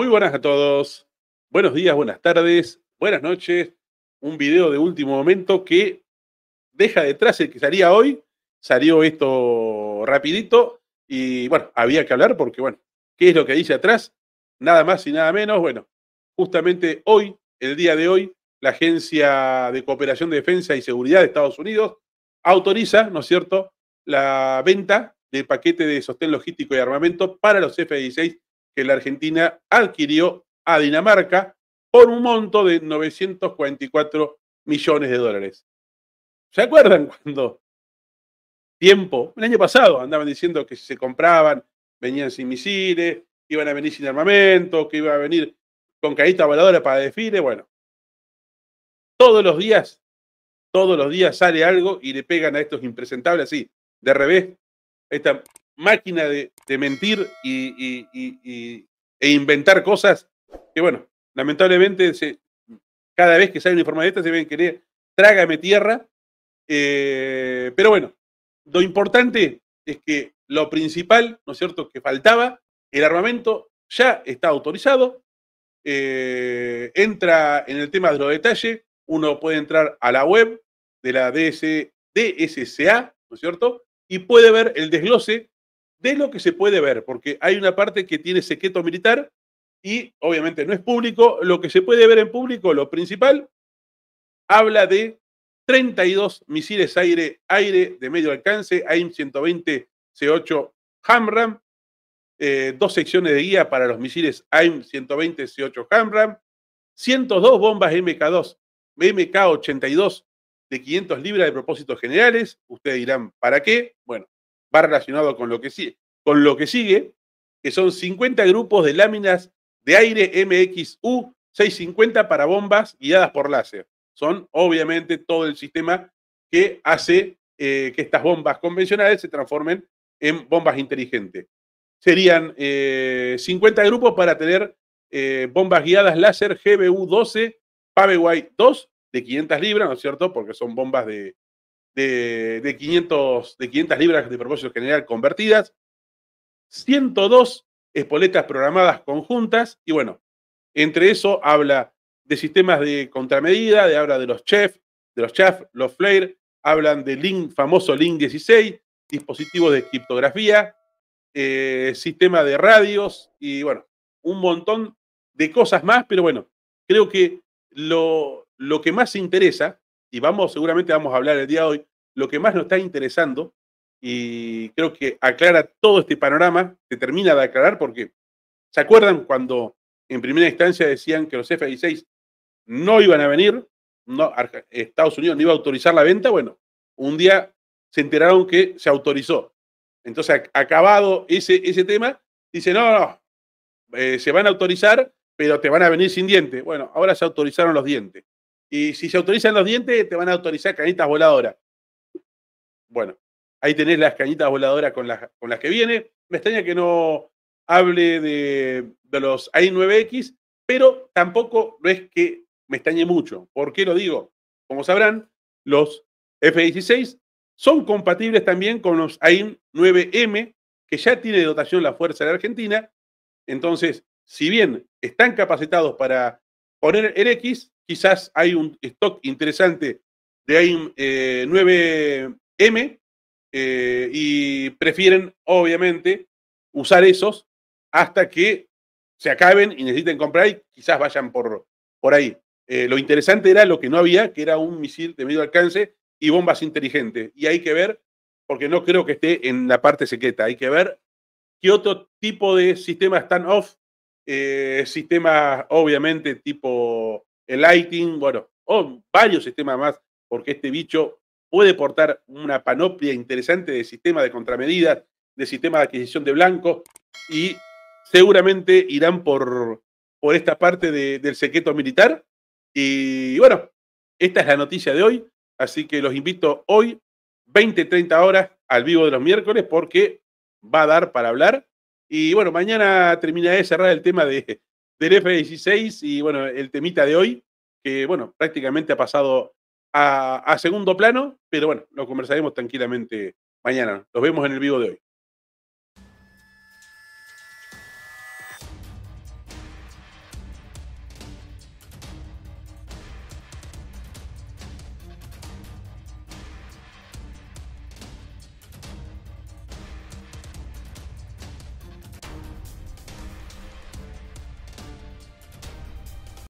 Muy buenas a todos. Buenos días, buenas tardes, buenas noches. Un video de último momento que deja detrás el que salía hoy. Salió esto rapidito y bueno, había que hablar porque bueno, ¿qué es lo que dice atrás? Nada más y nada menos. Bueno, justamente hoy, el día de hoy, la Agencia de Cooperación de Defensa y Seguridad de Estados Unidos autoriza, ¿no es cierto?, la venta del paquete de sostén logístico y armamento para los F-16 que la Argentina adquirió a Dinamarca por un monto de 944 millones de dólares. ¿Se acuerdan cuando tiempo, el año pasado, andaban diciendo que se compraban, venían sin misiles, iban a venir sin armamento, que iba a venir con caída voladora para desfile? Bueno, todos los días, todos los días sale algo y le pegan a estos impresentables así, de revés. Esta máquina de, mentir y, e inventar cosas que, bueno, lamentablemente cada vez que sale un informe de esta se ven querer trágame tierra. Eh, pero bueno, lo importante es que lo principal, ¿no es cierto?, que faltaba, el armamento ya está autorizado. Eh, entra en el tema de los detalles, uno puede entrar a la web de la DSCA, ¿no es cierto? Y puede ver el desglose de lo que se puede ver, porque hay una parte que tiene secreto militar y obviamente no es público. Lo que se puede ver en público, lo principal, habla de 32 misiles aire-aire de medio alcance, AIM-120 C8 Hamram, eh, dos secciones de guía para los misiles AIM-120 C8 Hamram, 102 bombas MK2, MK-82 de 500 libras de propósitos generales. Ustedes dirán, ¿para qué? Bueno, va relacionado con lo que, sigue, con lo que sigue, que son 50 grupos de láminas de aire MXU 650 para bombas guiadas por láser. Son obviamente todo el sistema que hace eh, que estas bombas convencionales se transformen en bombas inteligentes. Serían 50 eh, grupos para tener eh, bombas guiadas láser GBU-12, Paveway 2 de 500 libras, ¿no es cierto? Porque son bombas de, de, 500, de libras de propósito general convertidas, 102 espoletas programadas conjuntas, y bueno, entre eso habla de sistemas de contramedida, de, habla de los chefs de los chefs los flare, hablan del link, famoso link 16, dispositivos de criptografía, eh, sistema de radios y bueno, un montón de cosas más, pero bueno, creo que lo, lo que más interesa y vamos, seguramente vamos a hablar el día de hoy, lo que más nos está interesando, y creo que aclara todo este panorama, se termina de aclarar porque, ¿se acuerdan cuando en primera instancia decían que los F-16 no iban a venir, no, Estados Unidos no iba a autorizar la venta? Bueno, un día se enteraron que se autorizó. Entonces, acabado ese, ese tema, dice, no, no, eh, se van a autorizar, pero te van a venir sin dientes. Bueno, ahora se autorizaron los dientes. Y si se autorizan los dientes, te van a autorizar cañitas voladoras. Bueno, ahí tenés las cañitas voladoras con las, con las que viene. Me extraña que no hable de, los aim 9 x pero tampoco es que me extrañe mucho. ¿Por qué lo digo? Como sabrán, los F-16 son compatibles también con los AIM-9M, que ya tiene dotación la Fuerza de Argentina. Entonces, si bien están capacitados para poner en X, quizás hay un stock interesante de AIM eh, 9M eh, y prefieren, obviamente, usar esos hasta que se acaben y necesiten comprar y quizás vayan por, por ahí. Eh, lo interesante era lo que no había, que era un misil de medio alcance y bombas inteligentes. Y hay que ver, porque no creo que esté en la parte secreta, hay que ver qué otro tipo de sistemas están off eh, sistemas obviamente tipo el lighting, bueno, o varios sistemas más, porque este bicho puede portar una panoplia interesante de sistemas de contramedidas, de sistemas de adquisición de blancos, y seguramente irán por, por esta parte del secreto militar. Y bueno, esta es la noticia de hoy, así que los invito hoy, 20-30 horas, al vivo de los miércoles, porque va a dar para hablar y bueno, mañana terminaré de cerrar el tema de, del F-16 y bueno, el temita de hoy, que bueno, prácticamente ha pasado a, a segundo plano, pero bueno, lo conversaremos tranquilamente mañana. Nos vemos en el vivo de hoy.